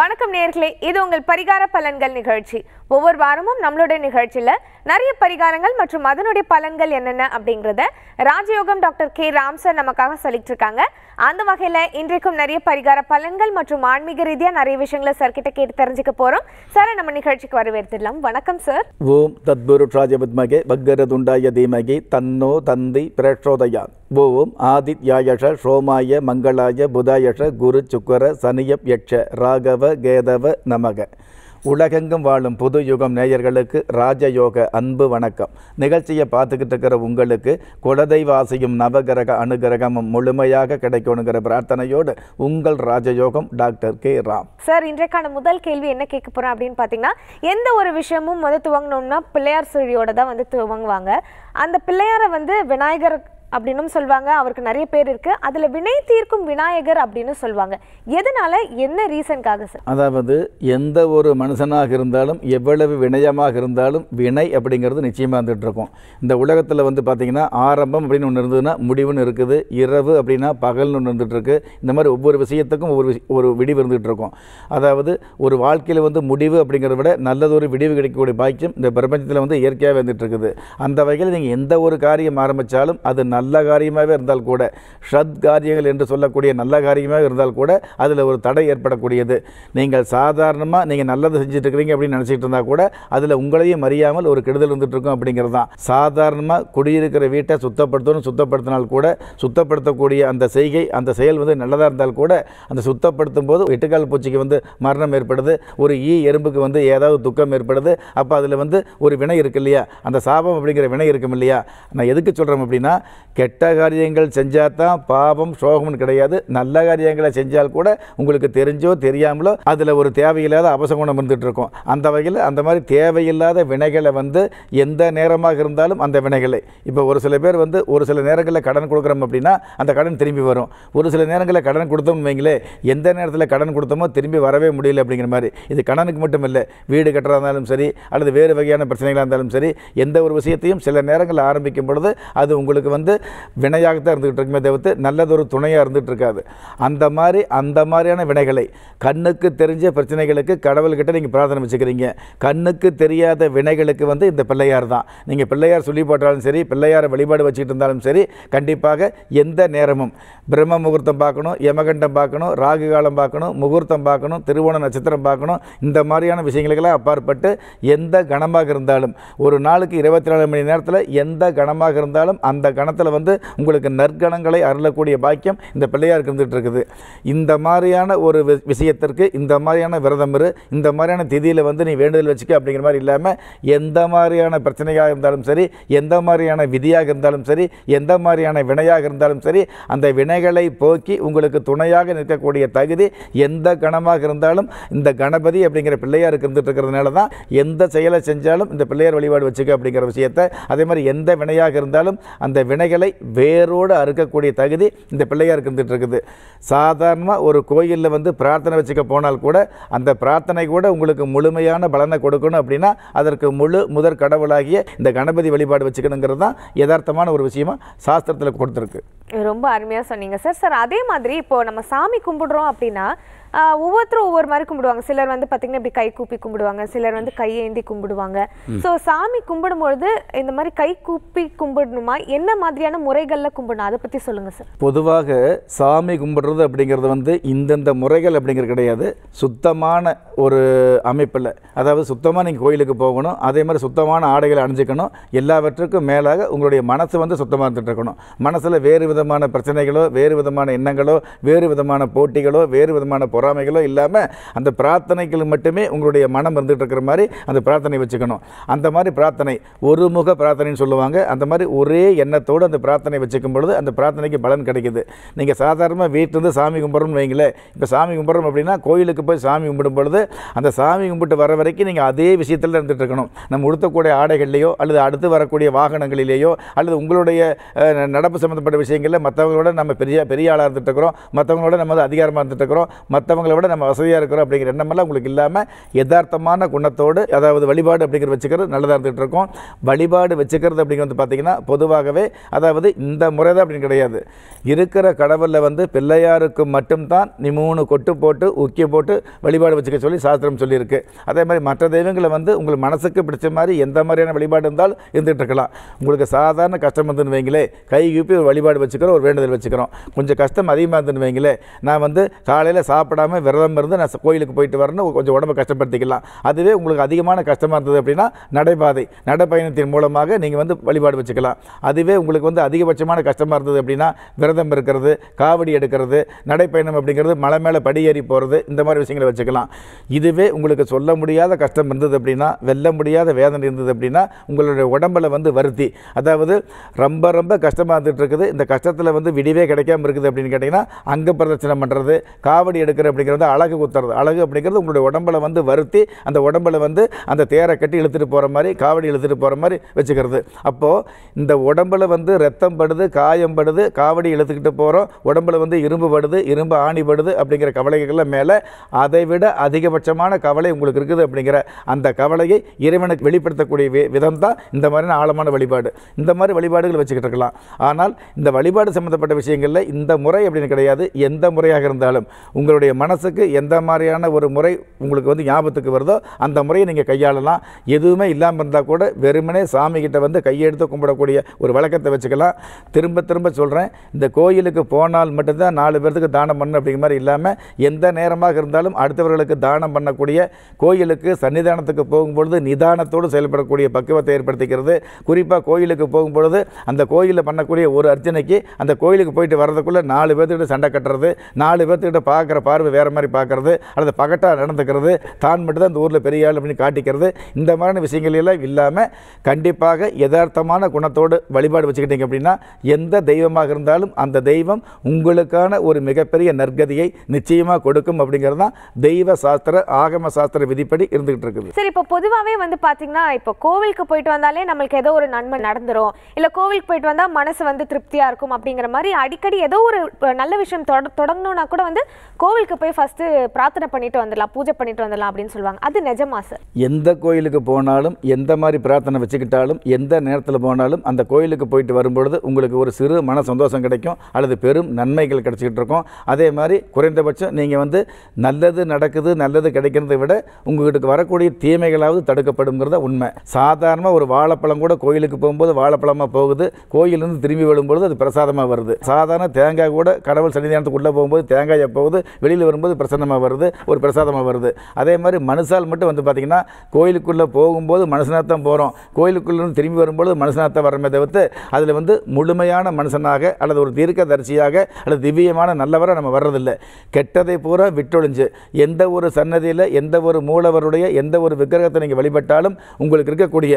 வணக்கம் நேர்களே இது உங்கள் பரிகார பலன்கள் நிகழ்ச்சி ஒவ்வொரு வாரமும் நம்மளுடைய நிகழ்ச்சியில் நிறைய பரிகாரங்கள் மற்றும் அதனுடைய பலன்கள் என்னென்ன அப்படிங்கிறத ராஜயோகம் டாக்டர் கே ராம்சர் நமக்காக சொல்லிட்டு இருக்காங்க அந்த வகையில் இன்றைக்கும் நிறைய பரிகார பலன்கள் மற்றும் ஆன்மீக ரீதியாக நிறைய விஷயங்களை சார் கிட்ட கேட்டு தெரிஞ்சுக்க போகிறோம் சார் நம்ம நிகழ்ச்சிக்கு வரவேற்திடலாம் வணக்கம் சார் ஓம் தத்புரு ராஜபத்மகே பக்கரதுண்டாய தீமகி தன்னோ தந்தி பிரேட்சோதயான் ஓம் ஆதித்யாயஷ சோமாய மங்களாய புதாயஷ குரு சுக்கர சனியப் யட்ச ராகவ கேதவ நமக உலகெங்கும் வாழும் புது யுகம் நேயர்களுக்கு ராஜயோக அன்பு வணக்கம் நிகழ்ச்சியை பார்த்துக்கிட்டு இருக்கிற உங்களுக்கு குலதெய்வாசியும் நவகிரக அனுகிரகமும் முழுமையாக கிடைக்கணுங்கிற பிரார்த்தனையோடு உங்கள் ராஜயோகம் டாக்டர் கே ராம் சார் இன்றைக்கான முதல் கேள்வி என்ன கேட்க போறோம் அப்படின்னு பார்த்தீங்கன்னா எந்த ஒரு விஷயமும் வந்து துவங்கணும்னா பிள்ளையார் சுழியோட தான் வந்து துவங்குவாங்க அந்த பிள்ளையாரை வந்து விநாயகர் அப்படின்னும் சொல்லுவாங்க அவருக்கு நிறைய பேர் இருக்குது அதில் வினை தீர்க்கும் விநாயகர் அப்படின்னு சொல்லுவாங்க எதனால் என்ன ரீசன்காக சார் அதாவது எந்த ஒரு மனுஷனாக இருந்தாலும் எவ்வளவு வினயமாக இருந்தாலும் வினை அப்படிங்கிறது நிச்சயமாக இருந்துட்டு இருக்கும் இந்த உலகத்தில் வந்து பார்த்திங்கன்னா ஆரம்பம் அப்படின்னு ஒன்று இருந்ததுன்னா முடிவுன்னு இருக்குது இரவு அப்படின்னா பகல்னு ஒன்று இருக்கு இந்த மாதிரி ஒவ்வொரு விஷயத்துக்கும் ஒவ்வொரு ஒரு விடிவு இருந்துகிட்டு இருக்கும் அதாவது ஒரு வாழ்க்கையில் வந்து முடிவு அப்படிங்கிறத விட நல்லதொரு விடிவு கிடைக்கக்கூடிய பாய்ச்சம் இந்த பிரபஞ்சத்தில் வந்து இயற்கையாக வந்துட்டு இருக்குது அந்த வகையில் நீங்கள் எந்த ஒரு காரியம் ஆரம்பித்தாலும் அது நல்ல நல்ல காரியமாகவே இருந்தால் கூட ஷத் காரியங்கள் என்று சொல்லக்கூடிய நல்ல காரியமாக இருந்தால் கூட அதில் ஒரு தடை ஏற்படக்கூடியது நீங்கள் சாதாரணமாக நீங்கள் நல்லது செஞ்சுட்டு இருக்கிறீங்க அப்படின்னு நினச்சிட்டு இருந்தால் கூட அதில் உங்களையும் அறியாமல் ஒரு கெடுதல் இருக்கும் அப்படிங்கிறது தான் சாதாரணமாக குடியிருக்கிற வீட்டை சுத்தப்படுத்தணும் சுத்தப்படுத்தினால் கூட சுத்தப்படுத்தக்கூடிய அந்த செய்கை அந்த செயல் வந்து நல்லதாக இருந்தால் கூட அந்த சுத்தப்படுத்தும் போது எட்டுக்கால் பூச்சிக்கு வந்து மரணம் ஏற்படுது ஒரு ஈ எறும்புக்கு வந்து ஏதாவது துக்கம் ஏற்படுது அப்போ அதில் வந்து ஒரு வினை இருக்கு இல்லையா அந்த சாபம் அப்படிங்கிற வினை இருக்கும் இல்லையா நான் எதுக்கு சொல்கிறோம் அப்படின்னா கெட்ட காரியங்கள் செஞ்சால் தான் பாவம் சோகம்னு கிடையாது நல்ல காரியங்களை செஞ்சால் கூட உங்களுக்கு தெரிஞ்சோ தெரியாமலோ அதில் ஒரு தேவையில்லாத அபசகுணம் இருந்துகிட்டு இருக்கும் அந்த வகையில் அந்த மாதிரி தேவையில்லாத வினைகளை வந்து எந்த நேரமாக இருந்தாலும் அந்த வினைகளை இப்போ ஒரு சில பேர் வந்து ஒரு சில நேரங்களில் கடன் கொடுக்குறோம் அப்படின்னா அந்த கடன் திரும்பி வரும் ஒரு சில நேரங்களில் கடன் கொடுத்தோம்னு வைங்களே எந்த நேரத்தில் கடன் கொடுத்தோமோ திரும்பி வரவே முடியல அப்படிங்கிற மாதிரி இது கடனுக்கு மட்டும் இல்லை வீடு கட்டுறதாக இருந்தாலும் சரி அல்லது வேறு வகையான பிரச்சனைகளாக இருந்தாலும் சரி எந்த ஒரு விஷயத்தையும் சில நேரங்களில் ஆரம்பிக்கும் பொழுது அது உங்களுக்கு வந்து வினையாக தான் இருந்துகிட்டு இருக்குமே தவிர்த்து ஒரு துணையாக இருந்துகிட்டு இருக்காது அந்த மாதிரி அந்த மாதிரியான வினைகளை கண்ணுக்கு தெரிஞ்ச பிரச்சனைகளுக்கு கடவுள்கிட்ட நீங்கள் பிரார்த்தனை வச்சுக்கிறீங்க கண்ணுக்கு தெரியாத வினைகளுக்கு வந்து இந்த பிள்ளையார் தான் நீங்கள் பிள்ளையார் சொல்லி போட்டாலும் சரி பிள்ளையாரை வழிபாடு வச்சுக்கிட்டு இருந்தாலும் சரி கண்டிப்பாக எந்த நேரமும் பிரம்ம முகூர்த்தம் பார்க்கணும் யமகண்டம் பார்க்கணும் ராகு காலம் பார்க்கணும் முகூர்த்தம் பார்க்கணும் திருவோண நட்சத்திரம் பார்க்கணும் இந்த மாதிரியான விஷயங்களுக்கெல்லாம் அப்பாற்பட்டு எந்த கணமாக இருந்தாலும் ஒரு நாளுக்கு இருபத்தி நாலு மணி நேரத்தில் எந்த கணமாக இருந்தாலும் அந்த கணத்தில் அதனால் வந்து உங்களுக்கு நற்கணங்களை அருளக்கூடிய பாக்கியம் இந்த பிள்ளையாருக்கு இருந்துகிட்டு இருக்குது இந்த மாதிரியான ஒரு விஷயத்திற்கு இந்த மாதிரியான விரதம் இரு இந்த மாதிரியான திதியில் வந்து நீ வேண்டுதல் வச்சுக்க அப்படிங்கிற மாதிரி இல்லாமல் எந்த மாதிரியான பிரச்சனையாக இருந்தாலும் சரி எந்த மாதிரியான விதியாக இருந்தாலும் சரி எந்த மாதிரியான வினையாக இருந்தாலும் சரி அந்த வினைகளை போக்கி உங்களுக்கு துணையாக நிற்கக்கூடிய தகுதி எந்த கணமாக இருந்தாலும் இந்த கணபதி அப்படிங்கிற பிள்ளையாருக்கு இருந்துட்டு இருக்கிறதுனால தான் எந்த செயலை செஞ்சாலும் இந்த பிள்ளையார் வழிபாடு வச்சுக்க அப்படிங்கிற விஷயத்தை அதே மாதிரி எந்த வினையாக இருந்தாலும் அந்த வினைகளை பிள்ளைகளை வேரோடு அறுக்கக்கூடிய தகுதி இந்த பிள்ளையார் இருந்துட்டு இருக்குது சாதாரணமாக ஒரு கோயிலில் வந்து பிரார்த்தனை வச்சுக்க போனால் கூட அந்த பிரார்த்தனை கூட உங்களுக்கு முழுமையான பலனை கொடுக்கணும் அப்படின்னா அதற்கு முழு முதற் கடவுளாகிய இந்த கணபதி வழிபாடு வச்சுக்கணுங்கிறது தான் யதார்த்தமான ஒரு விஷயமா சாஸ்திரத்தில் கொடுத்துருக்கு ரொம்ப அருமையாக சொன்னீங்க சார் சார் அதே மாதிரி இப்போது நம்ம சாமி கும்பிடுறோம் அப்படின்னா ஒவ்வொருத்தரும் ஒவ்வொரு மாதிரி கும்பிடுவாங்க சிலர் வந்து பார்த்திங்கன்னா இப்படி கை கூப்பி கும்பிடுவாங்க சிலர் வந்து கையேந்தி கும்பிடுவாங்க ஸோ சாமி கும்பிடும்பொழுது இந்த மாதிரி கை கூப்பி கும்பிடணுமா என்ன மாதிரியான முறைகளில் கும்பிடணும் அதை பற்றி சொல்லுங்கள் சார் பொதுவாக சாமி கும்பிடுறது அப்படிங்கிறது வந்து இந்தந்த முறைகள் அப்படிங்கிறது கிடையாது சுத்தமான ஒரு அமைப்பில் அதாவது சுத்தமாக நீங்கள் கோயிலுக்கு போகணும் அதே மாதிரி சுத்தமான ஆடைகளை அணிஞ்சிக்கணும் எல்லாவற்றுக்கும் மேலாக உங்களுடைய மனசு வந்து சுத்தமாக இருந்துட்டு இருக்கணும் மனசில் வேறு விதமான பிரச்சனைகளோ வேறு விதமான எண்ணங்களோ வேறு விதமான போட்டிகளோ வேறு விதமான பொறாமைகளோ இல்லாமல் அந்த பிரார்த்தனைகள் மட்டுமே உங்களுடைய மனம் இருந்துகிட்டு இருக்கிற மாதிரி அந்த பிரார்த்தனை வச்சுக்கணும் அந்த மாதிரி பிரார்த்தனை ஒரு முக பிரார்த்தனைன்னு சொல்லுவாங்க அந்த மாதிரி ஒரே எண்ணத்தோடு அந்த பிரார்த்தனை வச்சுக்கும் பொழுது அந்த பிரார்த்தனைக்கு பலன் கிடைக்குது நீங்கள் சாதாரணமாக வீட்டிலேருந்து சாமி கும்பிட்றோம்னு வைங்களேன் இப்போ சாமி கும்பிட்றோம் அப்படின்னா கோயிலுக்கு போய் சாமி கும்பிடும் பொழுது அந்த சாமி கும்பிட்டு வர வரைக்கும் நீங்கள் அதே விஷயத்தில் இருந்துகிட்டு இருக்கணும் நம்ம உடுத்தக்கூடிய ஆடைகள்லேயோ அல்லது அடுத்து வரக்கூடிய வாகனங்களிலேயோ அல்லது உங்களுடைய நடப்பு சம்மந்தப்பட்ட விஷயங்களில் மற்றவங்களோட நம்ம பெரிய பெரிய ஆளாக இருந்துகிட்டு இருக்கிறோம் மற்றவங்களோட நம்ம அதிகாரமாக இருந்துகிட்டு இருக்கிறோம் மற்ற மற்றவங்களை விட நம்ம வசதியாக இருக்கிறோம் அப்படிங்கிற எண்ணமெல்லாம் உங்களுக்கு இல்லாமல் யதார்த்தமான குணத்தோடு அதாவது வழிபாடு அப்படிங்கிற வச்சுக்கிறது நல்லதாக இருந்துகிட்டு இருக்கோம் வழிபாடு வச்சுக்கிறது அப்படிங்கிறது பார்த்திங்கன்னா பொதுவாகவே அதாவது இந்த முறை தான் அப்படின்னு கிடையாது இருக்கிற கடவுளில் வந்து பிள்ளையாருக்கு மட்டும்தான் நீ மூணு கொட்டு போட்டு உக்கி போட்டு வழிபாடு வச்சுக்க சொல்லி சாஸ்திரம் சொல்லியிருக்கு அதே மாதிரி மற்ற தெய்வங்களை வந்து உங்கள் மனசுக்கு பிடிச்ச மாதிரி எந்த மாதிரியான வழிபாடு இருந்தாலும் இருந்துகிட்டு இருக்கலாம் உங்களுக்கு சாதாரண கஷ்டம் வந்துன்னு வைங்களே கை யூப்பி ஒரு வழிபாடு வச்சுக்கிறோம் ஒரு வேண்டுதல் வச்சுக்கிறோம் கொஞ்சம் கஷ்டம் அதிகமாக இருந்துன்னு வைங்களே நான் வந்து காலையில் சாப்பிட சாப்பிடாமல் விரதம் இருந்து நான் கோயிலுக்கு போயிட்டு வரேன்னு கொஞ்சம் உடம்பை கஷ்டப்படுத்திக்கலாம் அதுவே உங்களுக்கு அதிகமான கஷ்டமாக இருந்தது அப்படின்னா நடைபாதை நடைப்பயணத்தின் மூலமாக நீங்கள் வந்து வழிபாடு வச்சுக்கலாம் அதுவே உங்களுக்கு வந்து அதிகபட்சமான கஷ்டமாக இருந்தது அப்படின்னா விரதம் இருக்கிறது காவடி எடுக்கிறது நடைப்பயணம் அப்படிங்கிறது மலை மேலே படியேறி போகிறது இந்த மாதிரி விஷயங்களை வச்சுக்கலாம் இதுவே உங்களுக்கு சொல்ல முடியாத கஷ்டம் இருந்தது அப்படின்னா வெல்ல முடியாத வேதனை இருந்தது அப்படின்னா உங்களுடைய உடம்பில் வந்து வருத்தி அதாவது ரொம்ப ரொம்ப கஷ்டமாக இருந்துகிட்டு இருக்குது இந்த கஷ்டத்தில் வந்து விடிவே கிடைக்காம இருக்குது அப்படின்னு கேட்டிங்கன்னா அங்க பிரதட்சணம் பண்ணுறது காவடி எடுக்கிற அப்படிங்கிறது அழகு குத்துறது அழகு அப்படிங்கிறது உங்களுடைய உடம்பில் வந்து வருத்தி அந்த உடம்பில் வந்து அந்த தேரை கட்டி இழுத்துட்டு போகிற மாதிரி காவடி இழுத்துட்டு போகிற மாதிரி வச்சுக்கிறது அப்போது இந்த உடம்பில் வந்து ரத்தம் படுது காயம் படுது காவடி இழுத்துக்கிட்டு போகிறோம் உடம்பில் வந்து இரும்பு படுது இரும்பு ஆணிப்படுது அப்படிங்கிற கவலைகள்லாம் மேலே அதை விட அதிகபட்சமான கவலை உங்களுக்கு இருக்குது அப்படிங்கிற அந்த கவலையை இறைவனுக்கு வெளிப்படுத்தக்கூடிய விதம் தான் இந்த மாதிரியான ஆழமான வழிபாடு இந்த மாதிரி வழிபாடுகள் வச்சுக்கிட்டு இருக்கலாம் ஆனால் இந்த வழிபாடு சம்மந்தப்பட்ட விஷயங்களில் இந்த முறை அப்படின்னு கிடையாது எந்த முறையாக இருந்தாலும் உங்களுடைய மனசுக்கு எந்த மாதிரியான ஒரு முறை உங்களுக்கு வந்து ஞாபகத்துக்கு வருதோ அந்த முறையை நீங்கள் கையாளலாம் எதுவுமே இல்லாமல் இருந்தால் கூட வெறுமனே சாமிகிட்ட வந்து கையெடுத்து கும்பிடக்கூடிய ஒரு வழக்கத்தை வச்சுக்கலாம் திரும்ப திரும்ப சொல்கிறேன் இந்த கோயிலுக்கு போனால் மட்டும்தான் நாலு பேர்த்துக்கு தானம் பண்ணு அப்படிங்கிற மாதிரி இல்லாமல் எந்த நேரமாக இருந்தாலும் அடுத்தவர்களுக்கு தானம் பண்ணக்கூடிய கோயிலுக்கு சன்னிதானத்துக்கு போகும்பொழுது நிதானத்தோடு செயல்படக்கூடிய பக்குவத்தை ஏற்படுத்திக்கிறது குறிப்பாக கோயிலுக்கு போகும்பொழுது அந்த கோயிலில் பண்ணக்கூடிய ஒரு அர்ச்சனைக்கு அந்த கோயிலுக்கு போயிட்டு வர்றதுக்குள்ளே நாலு பேர்த்துக்கிட்ட சண்டை கட்டுறது நாலு பேர்த்துக்கிட்ட பார்க்குற பார்வை பார்வை வேறு மாதிரி பார்க்குறது அல்லது பகட்டாக நடந்துக்கிறது தான் மட்டும்தான் இந்த ஊரில் பெரிய ஆள் அப்படின்னு காட்டிக்கிறது இந்த மாதிரியான எல்லாம் இல்லாமல் கண்டிப்பாக யதார்த்தமான குணத்தோடு வழிபாடு வச்சுக்கிட்டீங்க அப்படின்னா எந்த தெய்வமாக இருந்தாலும் அந்த தெய்வம் உங்களுக்கான ஒரு மிகப்பெரிய நற்கதியை நிச்சயமாக கொடுக்கும் அப்படிங்கிறது தான் தெய்வ சாஸ்திர ஆகம சாஸ்திர விதிப்படி இருந்துகிட்டு இருக்குது சரி இப்போ பொதுவாகவே வந்து பார்த்தீங்கன்னா இப்போ கோவிலுக்கு போயிட்டு வந்தாலே நம்மளுக்கு ஏதோ ஒரு நன்மை நடந்துடும் இல்லை கோவிலுக்கு போயிட்டு வந்தால் மனசு வந்து திருப்தியாக இருக்கும் அப்படிங்கிற மாதிரி அடிக்கடி ஏதோ ஒரு நல்ல விஷயம் தொட தொடங்கணும்னா கூட வந்து கோவிலுக்கு கோயிலுக்கு போய் ஃபஸ்ட்டு பிரார்த்தனை பண்ணிட்டு வந்துடலாம் பூஜை பண்ணிட்டு வந்துடலாம் அப்படின்னு சொல்லுவாங்க அது நிஜமா சார் எந்த கோயிலுக்கு போனாலும் எந்த மாதிரி பிரார்த்தனை வச்சுக்கிட்டாலும் எந்த நேரத்தில் போனாலும் அந்த கோயிலுக்கு போயிட்டு வரும்பொழுது உங்களுக்கு ஒரு சிறு மன சந்தோஷம் கிடைக்கும் அல்லது பெரும் நன்மைகள் கிடைச்சிக்கிட்டு இருக்கும் அதே மாதிரி குறைந்தபட்சம் நீங்கள் வந்து நல்லது நடக்குது நல்லது கிடைக்கிறத விட உங்களுக்கு வரக்கூடிய தீமைகளாவது தடுக்கப்படுங்கிறத உண்மை சாதாரணமாக ஒரு வாழைப்பழம் கூட கோயிலுக்கு போகும்போது வாழைப்பழமாக போகுது கோயிலிருந்து திரும்பி விழும்பொழுது அது பிரசாதமாக வருது சாதாரண தேங்காய் கூட கடவுள் சன்னிதானத்துக்குள்ளே போகும்போது தேங்காயை போகுது வெளியில் கோயில் வரும்போது பிரசன்னமாக வருது ஒரு பிரசாதமாக வருது அதே மாதிரி மனுஷால் மட்டும் வந்து பார்த்திங்கன்னா கோயிலுக்குள்ளே போகும்போது மனுஷனாக தான் போகிறோம் கோயிலுக்குள்ளே திரும்பி வரும்போது மனுஷனாக தான் வரமே தவிர்த்து அதில் வந்து முழுமையான மனுஷனாக அல்லது ஒரு தீர்க்க தரிசியாக அல்லது திவ்யமான நல்லவராக நம்ம வர்றதில்லை கெட்டதை பூரா விட்டொழிஞ்சு எந்த ஒரு சன்னதியில் எந்த ஒரு மூலவருடைய எந்த ஒரு விக்கிரகத்தை நீங்கள் வழிபட்டாலும் உங்களுக்கு இருக்கக்கூடிய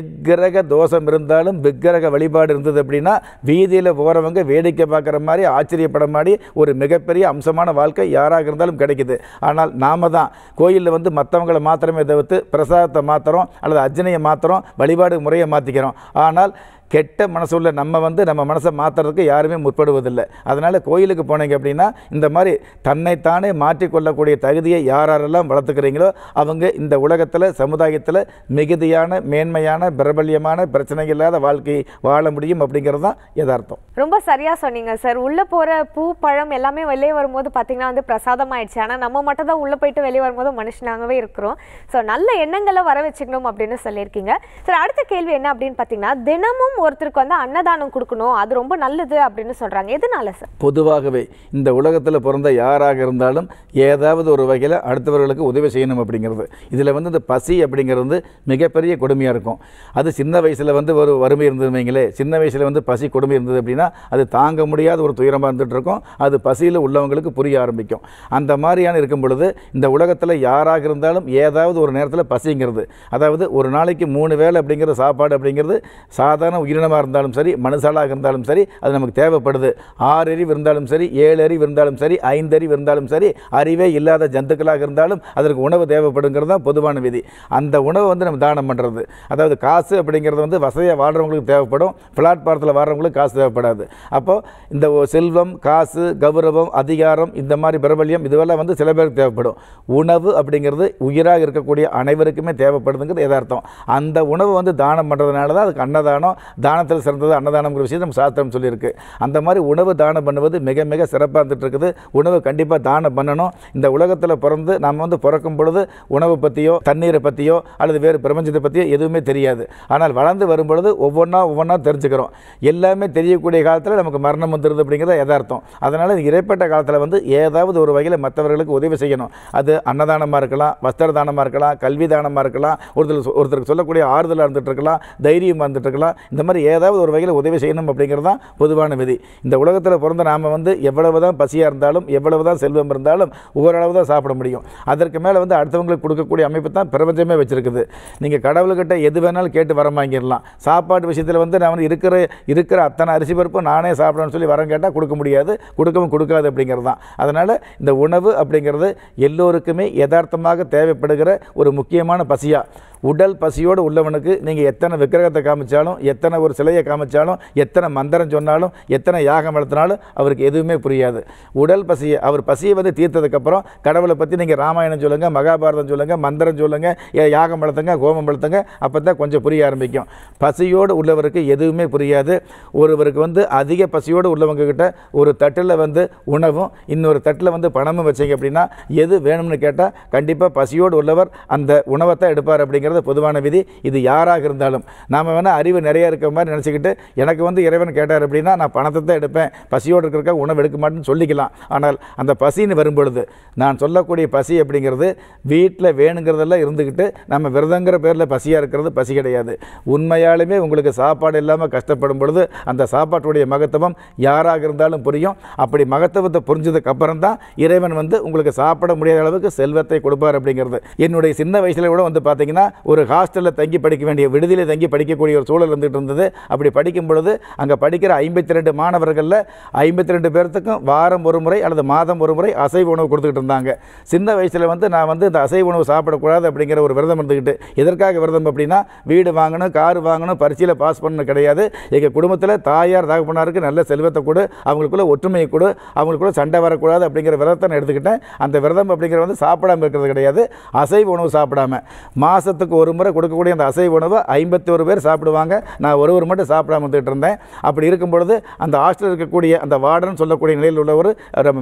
எக்கிரக தோஷம் இருந்தாலும் விக்கிரக வழிபாடு இருந்தது அப்படின்னா வீதியில் போகிறவங்க வேடிக்கை பார்க்குற மாதிரி ஆச்சரியப்பட மாதிரி ஒரு மிகப்பெரிய அம்சமான வாழ்க்கை யாராக இருந்தாலும் கிடைக்குது ஆனால் நாம தான் கோயிலில் வந்து மற்றவங்களை மாத்திரமே தவிர்த்து பிரசாதத்தை மாத்திரம் அல்லது அர்ச்சனையை மாத்திரம் வழிபாடு முறையை மாற்றிக்கிறோம் ஆனால் கெட்ட மனசுள்ள நம்ம வந்து நம்ம மனசை மாற்றுறதுக்கு யாருமே முற்படுவதில்லை அதனால் கோயிலுக்கு போனீங்க அப்படின்னா இந்த மாதிரி தன்னைத்தானே மாற்றிக்கொள்ளக்கூடிய தகுதியை யாரெல்லாம் வளர்த்துக்கிறீங்களோ அவங்க இந்த உலகத்தில் சமுதாயத்தில் மிகுதியான மேன்மையான பிரபல்யமான பிரச்சனை இல்லாத வாழ்க்கையை வாழ முடியும் அப்படிங்கிறது தான் யதார்த்தம் ரொம்ப சரியாக சொன்னீங்க சார் உள்ளே போகிற பூ பழம் எல்லாமே வெளியே வரும்போது பார்த்திங்கன்னா வந்து பிரசாதம் ஆயிடுச்சு ஆனால் நம்ம மட்டும் தான் உள்ளே போயிட்டு வெளியே வரும்போது மனுஷனாகவே இருக்கிறோம் ஸோ நல்ல எண்ணங்களை வர வச்சுக்கணும் அப்படின்னு சொல்லியிருக்கீங்க சார் அடுத்த கேள்வி என்ன அப்படின்னு பார்த்தீங்கன்னா தினமும் ஒருத்தருக்கு வந்து அன்னதானம் கொடுக்கணும் அது ரொம்ப நல்லது அப்படின்னு சொல்கிறாங்க எதுனால சார் பொதுவாகவே இந்த உலகத்தில் பிறந்த யாராக இருந்தாலும் ஏதாவது ஒரு வகையில் அடுத்தவர்களுக்கு உதவி செய்யணும் அப்படிங்கிறது இதில் வந்து இந்த பசி அப்படிங்கிறது மிகப்பெரிய கொடுமையாக இருக்கும் அது சின்ன வயசில் வந்து ஒரு வறுமை இருந்தது சின்ன வயசில் வந்து பசி கொடுமை இருந்தது அப்படின்னா அது தாங்க முடியாத ஒரு துயரமாக இருந்துகிட்டு இருக்கும் அது பசியில் உள்ளவங்களுக்கு புரிய ஆரம்பிக்கும் அந்த மாதிரியான இருக்கும் பொழுது இந்த உலகத்தில் யாராக இருந்தாலும் ஏதாவது ஒரு நேரத்தில் பசிங்கிறது அதாவது ஒரு நாளைக்கு மூணு வேலை அப்படிங்கிற சாப்பாடு அப்படிங்கிறது சாதாரண உயிரினமாக இருந்தாலும் சரி மனுஷாலாக இருந்தாலும் சரி அது நமக்கு தேவைப்படுது ஆறு அறிவு இருந்தாலும் சரி ஏழு அறிவு இருந்தாலும் சரி ஐந்து அறிவு இருந்தாலும் சரி அறிவே இல்லாத ஜந்துக்களாக இருந்தாலும் அதற்கு உணவு தேவைப்படுங்கிறது தான் பொதுவான விதி அந்த உணவை வந்து நம்ம தானம் பண்ணுறது அதாவது காசு அப்படிங்கிறது வந்து வசதியாக வாழ்கிறவங்களுக்கு தேவைப்படும் பாரத்தில் வாழ்கிறவங்களுக்கு காசு தேவைப்படாது அப்போது இந்த செல்வம் காசு கௌரவம் அதிகாரம் இந்த மாதிரி பிரபல்யம் இதுவெல்லாம் வந்து சில பேருக்கு தேவைப்படும் உணவு அப்படிங்கிறது உயிராக இருக்கக்கூடிய அனைவருக்குமே தேவைப்படுதுங்கிறது எதார்த்தம் அந்த உணவு வந்து தானம் பண்ணுறதுனால தான் அதுக்கு அன்னதானம் தானத்தில் சிறந்தது அன்னதானங்கிற விஷயம் நம்ம சாஸ்திரம் சொல்லியிருக்கு அந்த மாதிரி உணவு தானம் பண்ணுவது மிக மிக சிறப்பாக இருந்துட்டு இருக்குது உணவு கண்டிப்பாக தானம் பண்ணணும் இந்த உலகத்தில் பிறந்து நம்ம வந்து பிறக்கும் பொழுது உணவை பற்றியோ தண்ணீரை பற்றியோ அல்லது வேறு பிரபஞ்சத்தை பற்றியோ எதுவுமே தெரியாது ஆனால் வளர்ந்து வரும் பொழுது ஒவ்வொன்றா ஒவ்வொன்றா தெரிஞ்சுக்கிறோம் எல்லாமே தெரியக்கூடிய காலத்தில் நமக்கு மரணம் வந்துடுது அப்படிங்கிறத எதார்த்தம் அதனால் இடைப்பட்ட காலத்தில் வந்து ஏதாவது ஒரு வகையில் மற்றவர்களுக்கு உதவி செய்யணும் அது அன்னதானமாக இருக்கலாம் வஸ்திர தானமாக இருக்கலாம் கல்வி தானமாக இருக்கலாம் ஒருத்தர் ஒருத்தருக்கு சொல்லக்கூடிய ஆறுதலாக இருந்துகிட்டு இருக்கலாம் தைரியமாக இருந்துகிட்டு இருக்கலாம் இந்த மாதிரி ஏதாவது ஒரு வகையில் உதவி செய்யணும் அப்படிங்கிறது தான் பொதுவான விதி இந்த உலகத்தில் பிறந்த நாம் வந்து எவ்வளவு தான் பசியாக இருந்தாலும் எவ்வளவு தான் செல்வம் இருந்தாலும் ஓரளவு தான் சாப்பிட முடியும் அதற்கு மேலே வந்து அடுத்தவங்களுக்கு கொடுக்கக்கூடிய அமைப்பு தான் பிரபஞ்சமே வச்சுருக்குது நீங்கள் கடவுள்கிட்ட எது வேணாலும் கேட்டு வரம் வாங்கிடலாம் சாப்பாடு விஷயத்தில் வந்து நான் வந்து இருக்கிற இருக்கிற அத்தனை அரிசி பருப்பும் நானே சாப்பிடணும்னு சொல்லி வரம் கேட்டால் கொடுக்க முடியாது கொடுக்கவும் கொடுக்காது அப்படிங்கிறது தான் அதனால் இந்த உணவு அப்படிங்கிறது எல்லோருக்குமே யதார்த்தமாக தேவைப்படுகிற ஒரு முக்கியமான பசியாக உடல் பசியோடு உள்ளவனுக்கு நீங்கள் எத்தனை விக்கிரகத்தை காமிச்சாலும் எத்தனை எத்தனை ஒரு சிலையை காமிச்சாலும் எத்தனை மந்திரம் சொன்னாலும் எத்தனை யாகம் வளர்த்தினாலும் அவருக்கு எதுவுமே புரியாது உடல் பசியை அவர் பசியை வந்து தீர்த்ததுக்கப்புறம் கடவுளை பற்றி நீங்கள் ராமாயணம் சொல்லுங்கள் மகாபாரதம் சொல்லுங்கள் மந்திரம் சொல்லுங்கள் யாகம் வளர்த்துங்க கோபம் வளர்த்துங்க அப்போ தான் கொஞ்சம் புரிய ஆரம்பிக்கும் பசியோடு உள்ளவருக்கு எதுவுமே புரியாது ஒருவருக்கு வந்து அதிக பசியோடு உள்ளவங்கக்கிட்ட ஒரு தட்டில் வந்து உணவும் இன்னொரு தட்டில் வந்து பணமும் வச்சிங்க அப்படின்னா எது வேணும்னு கேட்டால் கண்டிப்பாக பசியோடு உள்ளவர் அந்த உணவை தான் எடுப்பார் அப்படிங்கிறது பொதுவான விதி இது யாராக இருந்தாலும் நாம் வேணால் அறிவு நிறையா இருக்க மாதிரி நினச்சிக்கிட்டு எனக்கு வந்து இறைவன் கேட்டார் அப்படின்னா நான் பணத்தை தான் எடுப்பேன் பசியோடு இருக்கிறக்கா உணவு எடுக்க மாட்டேன்னு சொல்லிக்கலாம் ஆனால் அந்த பசின்னு வரும்பொழுது நான் சொல்லக்கூடிய பசி அப்படிங்கிறது வீட்டில் வேணுங்கிறதெல்லாம் இருந்துக்கிட்டு நம்ம விரதங்கிற பேரில் பசியாக இருக்கிறது பசி கிடையாது உண்மையாலுமே உங்களுக்கு சாப்பாடு இல்லாமல் கஷ்டப்படும் பொழுது அந்த சாப்பாட்டுடைய மகத்துவம் யாராக இருந்தாலும் புரியும் அப்படி மகத்துவத்தை புரிஞ்சதுக்கு அப்புறம் தான் இறைவன் வந்து உங்களுக்கு சாப்பிட முடியாத அளவுக்கு செல்வத்தை கொடுப்பார் அப்படிங்கிறது என்னுடைய சின்ன வயசில் கூட வந்து பார்த்தீங்கன்னா ஒரு ஹாஸ்டலில் தங்கி படிக்க வேண்டிய விடுதியில் தங்கி படிக்கக்கூடிய ஒரு சூழல் இருந்துகிட்டு இருந்தது அப்படி படிக்கும் பொழுது அங்கே படிக்கிற ஐம்பத்தி ரெண்டு மாணவர்களில் ஐம்பத்தி ரெண்டு பேர்த்துக்கும் வாரம் ஒரு முறை அல்லது மாதம் ஒரு முறை அசைவ உணவு கொடுத்துக்கிட்டு இருந்தாங்க சின்ன வயசில் வந்து நான் வந்து இந்த அசைவ உணவு சாப்பிடக்கூடாது அப்படிங்கிற ஒரு விரதம் இருந்துக்கிட்டு எதற்காக விரதம் அப்படின்னா வீடு வாங்கணும் கார் வாங்கணும் பரிசையில் பாஸ் பண்ணணும் கிடையாது எங்கள் குடும்பத்தில் தாயார் தகப்பனாருக்கு நல்ல செல்வத்தை கொடு அவங்களுக்குள்ள ஒற்றுமையை கொடு அவங்களுக்குள்ள சண்டை வரக்கூடாது அப்படிங்கிற விரதத்தை நான் எடுத்துக்கிட்டேன் அந்த விரதம் அப்படிங்கிற வந்து சாப்பிடாமல் இருக்கிறது கிடையாது அசைவ உணவு சாப்பிடாம மாதத்துக்கு ஒரு முறை கொடுக்கக்கூடிய அந்த அசைவ உணவை ஐம்பத்தி ஒரு பேர் சாப்பிடுவாங்க நான் நான் ஒருவர் மட்டும் சாப்பிடாம வந்துட்டு இருந்தேன் அப்படி இருக்கும் பொழுது அந்த ஹாஸ்டலில் இருக்கக்கூடிய அந்த வார்டன் சொல்லக்கூடிய நிலையில் உள்ளவர்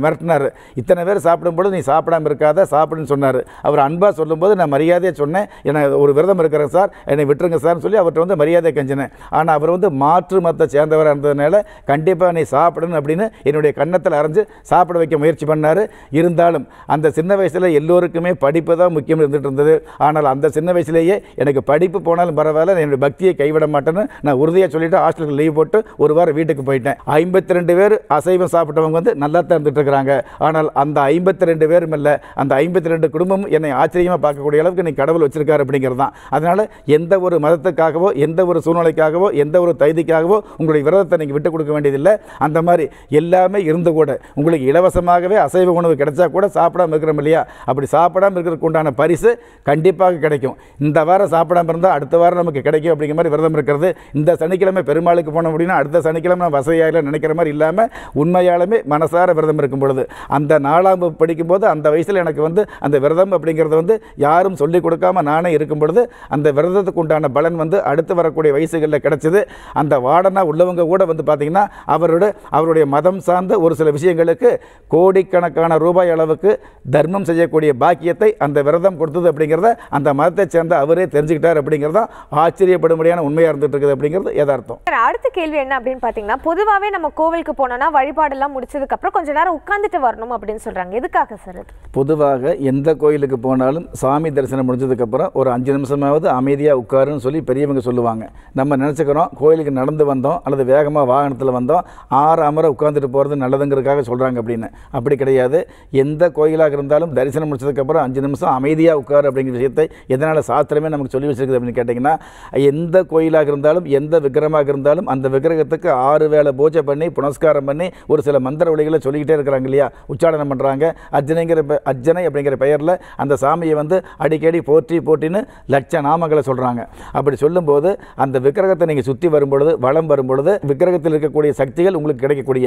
மிரட்டினார் இத்தனை பேர் சாப்பிடும்பொழுது நீ சாப்பிடாமல் இருக்காத சாப்பிடுன்னு சொன்னார் அவர் அன்பாக சொல்லும்போது நான் மரியாதையாக சொன்னேன் என்னை ஒரு விரதம் இருக்கிறேன் சார் என்னை விட்டுருங்க சார்னு சொல்லி அவர்கிட்ட வந்து மரியாதை கஞ்சினேன் ஆனால் அவர் வந்து மாற்று மதத்தை சேர்ந்தவராக இருந்ததுனால கண்டிப்பாக நீ சாப்பிடணும் அப்படின்னு என்னுடைய கன்னத்தில் அரைஞ்சு சாப்பிட வைக்க முயற்சி பண்ணார் இருந்தாலும் அந்த சின்ன வயசில் எல்லோருக்குமே படிப்பு தான் முக்கியம் இருந்துகிட்டு இருந்தது ஆனால் அந்த சின்ன வயசுலேயே எனக்கு படிப்பு போனாலும் பரவாயில்ல என்னுடைய பக்தியை கைவிட மாட்டேன்னு நான் உறுதியாக சொல்லிவிட்டு ஹாஸ்டலுக்கு லீவ் போட்டு ஒரு வாரம் வீட்டுக்கு போயிட்டேன் ஐம்பத்தி ரெண்டு பேர் அசைவம் சாப்பிட்டவங்க வந்து நல்லா தான் இருந்துட்டு இருக்கிறாங்க ஆனால் அந்த ஐம்பத்தி ரெண்டு பேரும் இல்லை அந்த ஐம்பத்தி ரெண்டு குடும்பமும் என்னை ஆச்சரியமாக பார்க்கக்கூடிய அளவுக்கு இன்னைக்கு கடவுள் வச்சிருக்காரு அப்படிங்கிறது தான் அதனால் எந்த ஒரு மதத்துக்காகவோ எந்த ஒரு சூழ்நிலைக்காகவோ எந்த ஒரு தைதிக்காகவோ உங்களுடைய விரதத்தை நீங்கள் விட்டு கொடுக்க வேண்டியதில்லை அந்த மாதிரி எல்லாமே இருந்து கூட உங்களுக்கு இலவசமாகவே அசைவ உணவு கிடைச்சா கூட சாப்பிடாமல் இருக்கிறோம் இல்லையா அப்படி சாப்பிடாமல் இருக்கிறதுக்கு உண்டான பரிசு கண்டிப்பாக கிடைக்கும் இந்த வாரம் சாப்பிடாமல் இருந்தால் அடுத்த வாரம் நமக்கு கிடைக்கும் அப்படிங்கிற மாதிரி விரதம் இருக்கிறது இந்த சனிக்கிழமை பெருமாளுக்கு போன முடியும்னா அடுத்த சனிக்கிழமை நான் வசதியாக நினைக்கிற மாதிரி இல்லாமல் உண்மையாலுமே மனசார விரதம் இருக்கும் பொழுது அந்த நாலாம் படிக்கும்போது அந்த வயசில் எனக்கு வந்து அந்த விரதம் அப்படிங்கிறத வந்து யாரும் சொல்லிக் கொடுக்காம நானே இருக்கும் பொழுது அந்த விரதத்துக்கு உண்டான பலன் வந்து அடுத்து வரக்கூடிய வயசுகளில் கிடச்சிது அந்த வார்டனாக உள்ளவங்க கூட வந்து பார்த்திங்கன்னா அவரோட அவருடைய மதம் சார்ந்த ஒரு சில விஷயங்களுக்கு கோடிக்கணக்கான ரூபாய் அளவுக்கு தர்மம் செய்யக்கூடிய பாக்கியத்தை அந்த விரதம் கொடுத்தது அப்படிங்கிறத அந்த மதத்தை சேர்ந்த அவரே தெரிஞ்சுக்கிட்டார் அப்படிங்கிறதான் ஆச்சரியப்படும்படியான உண்மையாக இருந்துகிட்டு இருக்குது அப்படிங்கிறது எதார்த்தம் அடுத்த கேள்வி என்ன அப்படின்னு பார்த்தீங்கன்னா பொதுவாகவே நம்ம கோவிலுக்கு போனோம்னா வழிபாடெல்லாம் முடிச்சதுக்கப்புறம் கொஞ்சம் நேரம் உட்காந்துட்டு வரணும் அப்படின்னு சொல்கிறாங்க எதுக்காக சார் பொதுவாக எந்த கோயிலுக்கு போனாலும் சாமி தரிசனம் முடிஞ்சதுக்கப்புறம் ஒரு அஞ்சு நிமிஷமாவது அமைதியாக உட்காருன்னு சொல்லி பெரியவங்க சொல்லுவாங்க நம்ம நினச்சிக்கிறோம் கோயிலுக்கு நடந்து வந்தோம் அல்லது வேகமாக வாகனத்தில் வந்தோம் ஆறு அமர உட்காந்துட்டு போகிறது நல்லதுங்கிறதுக்காக சொல்கிறாங்க அப்படின்னு அப்படி கிடையாது எந்த கோயிலாக இருந்தாலும் தரிசனம் முடிச்சதுக்கப்புறம் அஞ்சு நிமிஷம் அமைதியாக உட்காரு அப்படிங்கிற விஷயத்தை எதனால் சாஸ்திரமே நமக்கு சொல்லி வச்சிருக்குது அப்படின்னு கேட்டிங்கன்னா எந்த கோயிலாக இருந்தாலும் எந்த விக்கிரமாக இருந்தாலும் அந்த விக்கிரகத்துக்கு ஆறு வேலை பூஜை பண்ணி புனஸ்காரம் பண்ணி ஒரு சில மந்திர வழிகளை சொல்லிக்கிட்டே இருக்கிறாங்க இல்லையா உச்சாடனம் பண்ணுறாங்க அர்ஜனைங்கிற அர்ஜனை அப்படிங்கிற பெயரில் அந்த சாமியை வந்து அடிக்கடி போற்றி போட்டின்னு லட்ச நாமங்களை சொல்கிறாங்க அப்படி சொல்லும்போது அந்த விக்கிரகத்தை நீங்கள் சுற்றி வரும்பொழுது வளம் வரும்பொழுது விக்கிரகத்தில் இருக்கக்கூடிய சக்திகள் உங்களுக்கு கிடைக்கக்கூடிய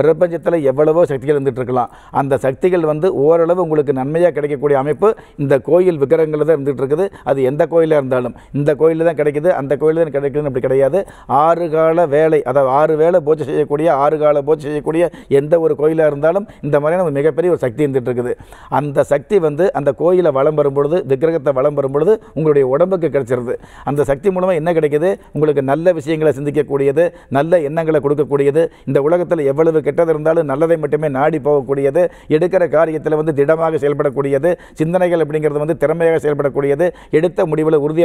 பிரபஞ்சத்தில் எவ்வளவோ சக்திகள் இருந்துகிட்ருக்கலாம் அந்த சக்திகள் வந்து ஓரளவு உங்களுக்கு நன்மையாக கிடைக்கக்கூடிய அமைப்பு இந்த கோயில் விக்கிரகங்களில் தான் இருந்துகிட்டு இருக்குது அது எந்த கோயிலாக இருந்தாலும் இந்த கோயிலில் தான் கிடைக்குது அந்த கோயிலில் தான் கிடைக்குதுன்னு அப்படி கிடையாது ஆறு கால வேலை அதாவது ஆறு வேலை பூஜை செய்யக்கூடிய ஆறு கால பூஜை செய்யக்கூடிய எந்த ஒரு கோயிலாக இருந்தாலும் இந்த மாதிரியான ஒரு மிகப்பெரிய ஒரு சக்தி இருந்துகிட்டு இருக்குது அந்த சக்தி வந்து அந்த கோயிலை வளம் வரும் பொழுது விக்கிரகத்தை வளம் வரும் பொழுது உங்களுடைய உடம்புக்கு கிடைச்சிருது அந்த சக்தி மூலமாக என்ன கிடைக்கிது உங்களுக்கு நல்ல விஷயங்களை சிந்திக்கக்கூடியது நல்ல எண்ணங்களை கொடுக்கக்கூடியது இந்த உலகத்தில் எவ்வளவு கெட்டது இருந்தாலும் நல்லதை மட்டுமே நாடி போகக்கூடியது எடுக்கிற காரியத்தில் வந்து திடமாக செயல்படக்கூடியது சிந்தனைகள் அப்படிங்கிறது வந்து திறமையாக செயல்படக்கூடியது எடுத்த முடிவில் உறுதியாக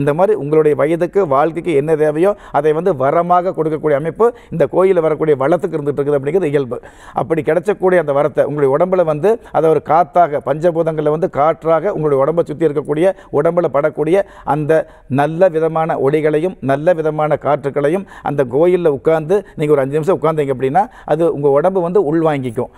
இந்த மாதிரி உங்களுடைய வயதுக்கு வாழ்க்கை வாழ்க்கைக்கு என்ன தேவையோ அதை வந்து வரமாக கொடுக்கக்கூடிய அமைப்பு இந்த கோயிலில் வரக்கூடிய வளத்துக்கு இருந்துகிட்டு இருக்குது அப்படிங்கிறது இயல்பு அப்படி கிடைச்சக்கூடிய அந்த வரத்தை உங்களுடைய உடம்பில் வந்து அதை ஒரு காத்தாக பஞ்சபூதங்களில் வந்து காற்றாக உங்களுடைய உடம்பை சுற்றி இருக்கக்கூடிய உடம்பில் படக்கூடிய அந்த நல்ல விதமான ஒளிகளையும் நல்ல விதமான காற்றுகளையும் அந்த கோயிலில் உட்காந்து நீங்கள் ஒரு அஞ்சு நிமிஷம் உட்காந்தீங்க அப்படின்னா அது உங்கள் உடம்பு வந்து உள்வாங்கிக்கும்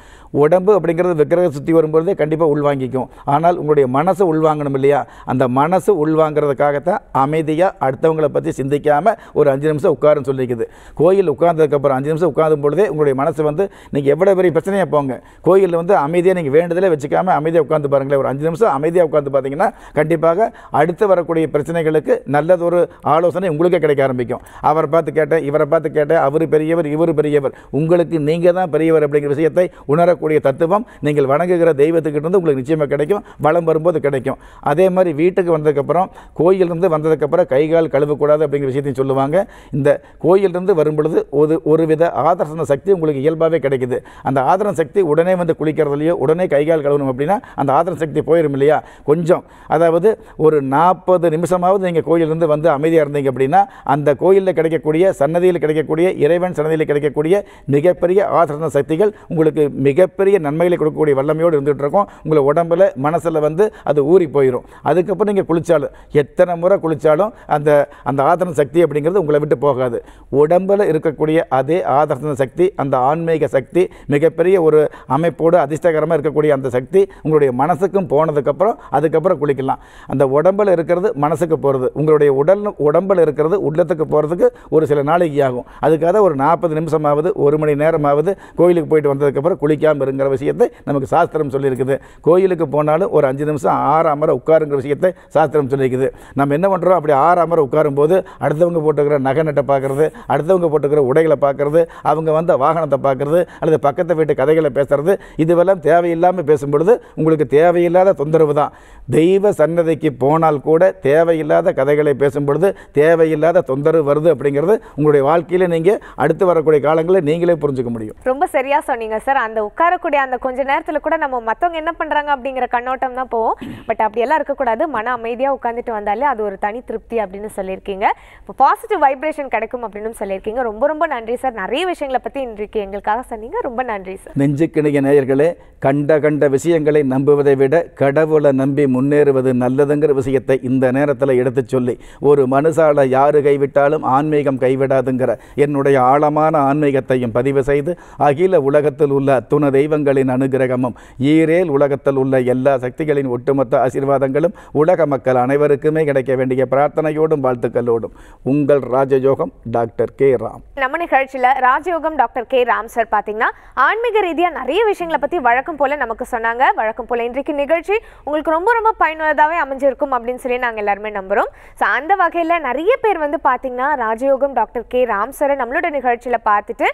உடம்பு அப்படிங்கிறது விக்கிரக சுற்றி வரும்போதே கண்டிப்பாக உள்வாங்கிக்கும் ஆனால் உங்களுடைய மனசு உள்வாங்கணும் இல்லையா அந்த மனசு உள்வாங்கிறதுக்காகத்தான் அமைதியாக அடுத்தவங்களை பற்றி சிந்த சிந்திக்காமல் ஒரு அஞ்சு நிமிஷம் உட்காருன்னு சொல்லிக்குது கோயில் உட்கார்ந்ததுக்கப்புறம் அஞ்சு நிமிஷம் உட்காரும் பொழுதே உங்களுடைய மனசு வந்து நீங்கள் எவ்வளோ பெரிய பிரச்சனையாக போங்க கோயிலில் வந்து அமைதியாக நீங்கள் வேண்டுதலே வச்சுக்காமல் அமைதியாக உட்காந்து பாருங்களேன் ஒரு அஞ்சு நிமிஷம் அமைதியாக உட்காந்து பார்த்தீங்கன்னா கண்டிப்பாக அடுத்து வரக்கூடிய பிரச்சனைகளுக்கு நல்லதொரு ஆலோசனை உங்களுக்கே கிடைக்க ஆரம்பிக்கும் அவரை பார்த்து கேட்டேன் இவரை பார்த்து கேட்டேன் அவர் பெரியவர் இவர் பெரியவர் உங்களுக்கு நீங்கள் தான் பெரியவர் அப்படிங்கிற விஷயத்தை உணரக்கூடிய தத்துவம் நீங்கள் வணங்குகிற தெய்வத்துக்கிட்டேருந்து உங்களுக்கு நிச்சயமாக கிடைக்கும் வளம் வரும்போது கிடைக்கும் அதே மாதிரி வீட்டுக்கு வந்ததுக்கப்புறம் கோயிலிருந்து வந்ததுக்கப்புறம் கை கால் கழுவக்கூடாது அப்படி அப்படிங்கிற விஷயத்தையும் சொல்லுவாங்க இந்த கோயிலிருந்து வரும் பொழுது ஒரு ஒரு வித ஆதர்சன சக்தி உங்களுக்கு இயல்பாகவே கிடைக்குது அந்த ஆதரன சக்தி உடனே வந்து குளிக்கிறதுலையோ உடனே கைகால் கழுவணும் அப்படின்னா அந்த ஆதரன சக்தி போயிடும் இல்லையா கொஞ்சம் அதாவது ஒரு நாற்பது நிமிஷமாவது நீங்கள் கோயிலிருந்து வந்து அமைதியாக இருந்தீங்க அப்படின்னா அந்த கோயிலில் கிடைக்கக்கூடிய சன்னதியில் கிடைக்கக்கூடிய இறைவன் சன்னதியில் கிடைக்கக்கூடிய மிகப்பெரிய ஆதரன சக்திகள் உங்களுக்கு மிகப்பெரிய நன்மைகளை கொடுக்கக்கூடிய வல்லமையோடு இருந்துகிட்டு இருக்கும் உங்களை உடம்பில் மனசில் வந்து அது ஊறி போயிடும் அதுக்கப்புறம் நீங்கள் குளித்தாலும் எத்தனை முறை குளித்தாலும் அந்த அந்த ஆதரன ஆதர்சன சக்தி அப்படிங்கிறது உங்களை விட்டு போகாது உடம்பில் இருக்கக்கூடிய அதே ஆதர்சன சக்தி அந்த ஆன்மீக சக்தி மிகப்பெரிய ஒரு அமைப்போடு அதிர்ஷ்டகரமாக இருக்கக்கூடிய அந்த சக்தி உங்களுடைய மனசுக்கும் போனதுக்கப்புறம் அதுக்கப்புறம் குளிக்கலாம் அந்த உடம்பில் இருக்கிறது மனசுக்கு போகிறது உங்களுடைய உடல் உடம்பில் இருக்கிறது உள்ளத்துக்கு போகிறதுக்கு ஒரு சில நாளைக்கு ஆகும் அதுக்காக ஒரு நாற்பது நிமிஷமாவது ஒரு மணி நேரமாவது கோயிலுக்கு போயிட்டு வந்ததுக்கப்புறம் குளிக்காமல் இருங்கிற விஷயத்தை நமக்கு சாஸ்திரம் சொல்லியிருக்குது கோயிலுக்கு போனாலும் ஒரு அஞ்சு நிமிஷம் ஆறாமரை உட்காருங்கிற விஷயத்தை சாஸ்திரம் சொல்லியிருக்குது நம்ம என்ன பண்ணுறோம் அப்படி ஆறாமரை உட்காரும்போது அடுத்தவங்க போட்டுக்கிற நகை நட்டை பார்க்குறது அடுத்தவங்க போட்டுக்கிற உடைகளை பார்க்குறது அவங்க வந்த வாகனத்தை பார்க்குறது அல்லது பக்கத்து வீட்டு கதைகளை பேசுகிறது இதுவெல்லாம் தேவையில்லாமல் பேசும்பொழுது உங்களுக்கு தேவையில்லாத தொந்தரவு தான் தெய்வ சன்னதிக்கு போனால் கூட தேவையில்லாத கதைகளை பேசும்பொழுது தேவையில்லாத தொந்தரவு வருது அப்படிங்கிறது உங்களுடைய வாழ்க்கையில் நீங்கள் அடுத்து வரக்கூடிய காலங்களில் நீங்களே புரிஞ்சுக்க முடியும் ரொம்ப சரியாக சொன்னீங்க சார் அந்த உட்காரக்கூடிய அந்த கொஞ்ச நேரத்தில் கூட நம்ம மற்றவங்க என்ன பண்ணுறாங்க அப்படிங்கிற கண்ணோட்டம் தான் போவோம் பட் அப்படியெல்லாம் இருக்கக்கூடாது மன அமைதியாக உட்காந்துட்டு வந்தாலே அது ஒரு தனி திருப்தி அப்படின்னு சொல்லியிருக்கீங்க இப்போ பாசிட்டிவ் வைப்ரேஷன் கிடைக்கும் அப்படின்னு சொல்லியிருக்கீங்க ரொம்ப ரொம்ப நன்றி சார் நிறைய விஷயங்களை பற்றி இன்றைக்கு எங்களுக்காக சொன்னீங்க ரொம்ப நன்றி சார் நெஞ்சுக்கிணைய நேயர்களே கண்ட கண்ட விஷயங்களை நம்புவதை விட கடவுளை நம்பி முன்னேறுவது நல்லதுங்கிற விஷயத்தை இந்த நேரத்தில் எடுத்து சொல்லி ஒரு மனுஷால யாரு கைவிட்டாலும் ஆன்மீகம் கைவிடாதுங்கிற என்னுடைய ஆழமான ஆன்மீகத்தையும் பதிவு செய்து அகில உலகத்தில் உள்ள துண தெய்வங்களின் அனுகிரகமும் ஈரேல் உலகத்தில் உள்ள எல்லா சக்திகளின் ஒட்டுமொத்த ஆசீர்வாதங்களும் உலக மக்கள் அனைவருக்குமே கிடைக்க வேண்டிய பிரார்த்தனையோடும் வாழ்த்துக்களோடும் உங்கள் ராஜயோகம் டாக்டர் கே ராம் நம்ம நிகழ்ச்சியில் ராஜயோகம் டாக்டர் கே ராம் சார் பார்த்தீங்கன்னா ஆன்மீக ரீதியாக நிறைய விஷயங்களை பற்றி வழக்கம் போல நமக்கு சொன்னாங்க வழக்கம் போல இன்றைக்கு நிகழ்ச்சி உங்களுக்கு ரொம்ப ரொம்ப பயனுள்ளதாகவே அமைஞ்சிருக்கும் அப்படின்னு சொல்லி நாங்கள் எல்லாருமே நம்புகிறோம் ஸோ அந்த வகையில் நிறைய பேர் வந்து பார்த்தீங்கன்னா ராஜயோகம் டாக்டர் கே ராம் சாரை நம்மளோட நிகழ்ச்சியில் பார்த்துட்டு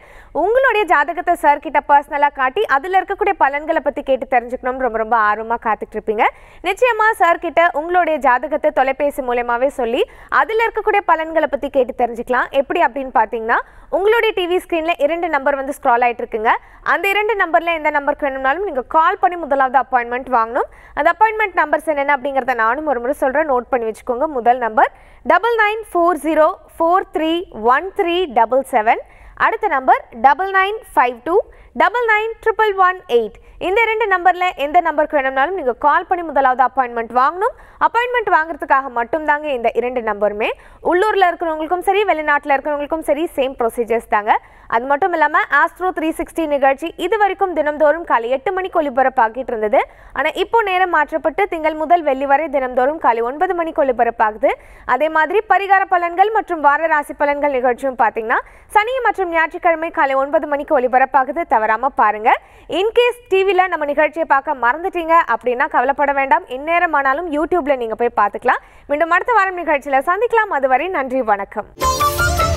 உங்களுடைய ஜாதகத்தை சார் கிட்ட பர்சனலாக காட்டி அதில் இருக்கக்கூடிய பலன்களை பற்றி கேட்டு தெரிஞ்சுக்கணும்னு ரொம்ப ரொம்ப ஆர்வமாக இருப்பீங்க நிச்சயமாக சார் கிட்ட உங்களுடைய ஜாதகத்தை தொலைபேசி மூலயமாவே சொல்லி அதில் இருக்கக்கூடிய பலன்களை பற்றி கேட்டு தெரிஞ்சுக்கலாம் எப்படி அப்படின்னு பார்த்தீங்கன்னா உங்களுடைய டிவி ஸ்க்ரீனில் இரண்டு நம்பர் வந்து ஸ்க்ரால் ஆகிட்டு இருக்குங்க அந்த இரண்டு நம்பரில் எந்த நம்பருக்கு வேணும்னாலும் நீங்கள் கால் பண்ணி முதலாவது அப்பாயின்மெண்ட் வாங்கணும் அந்த அப்பாயின்மெண்ட் நம்பர்ஸ் என்னென்ன அப்படிங்கிறத நானும் ஒரு முறை சொல்கிறேன் நோட் பண்ணி வச்சுக்கோங்க முதல் number double nine four zero four three one three double seven அடுத்த number double nine five two double nine triple one eight இந்த ரெண்டு நம்பரில் எந்த நம்பருக்கு வேணும்னாலும் நீங்கள் கால் பண்ணி முதலாவது அப்பாயின்மெண்ட் வாங்கணும் அப்பாயின்மெண்ட் வாங்குறதுக்காக மட்டும்தாங்க இந்த இரண்டு நம்பருமே உள்ளூரில் இருக்கிறவங்களுக்கும் சரி வெளிநாட்டில் இருக்கிறவங்களுக்கும் சரி சேம் ப்ரொசீஜர்ஸ் தாங்க அது மட்டும் இல்லாமல் ஆஸ்ட்ரோ த்ரீ சிக்ஸ்டி நிகழ்ச்சி இது வரைக்கும் தினந்தோறும் காலை எட்டு மணிக்கு ஒளிபரப்பாகிட்டு இருந்தது ஆனால் இப்போ நேரம் மாற்றப்பட்டு திங்கள் முதல் வெள்ளி வரை தினம்தோறும் காலை ஒன்பது மணிக்கு ஒளிபரப்பாகுது அதே மாதிரி பரிகார பலன்கள் மற்றும் வார ராசி பலன்கள் நிகழ்ச்சியும் பார்த்தீங்கன்னா சனி மற்றும் ஞாயிற்றுக்கிழமை காலை ஒன்பது மணிக்கு ஒளிபரப்பாகுது தவிர தவறாமல் பாருங்கள் இன்கேஸ் டிவியில் நம்ம நிகழ்ச்சியை பார்க்க மறந்துட்டீங்க அப்படின்னா கவலைப்பட வேண்டாம் இந்நேரமானாலும் ஆனாலும் யூடியூப்பில் நீங்கள் போய் பார்த்துக்கலாம் மீண்டும் அடுத்த வாரம் நிகழ்ச்சியில் சந்திக்கலாம் அதுவரை நன்றி வணக்கம்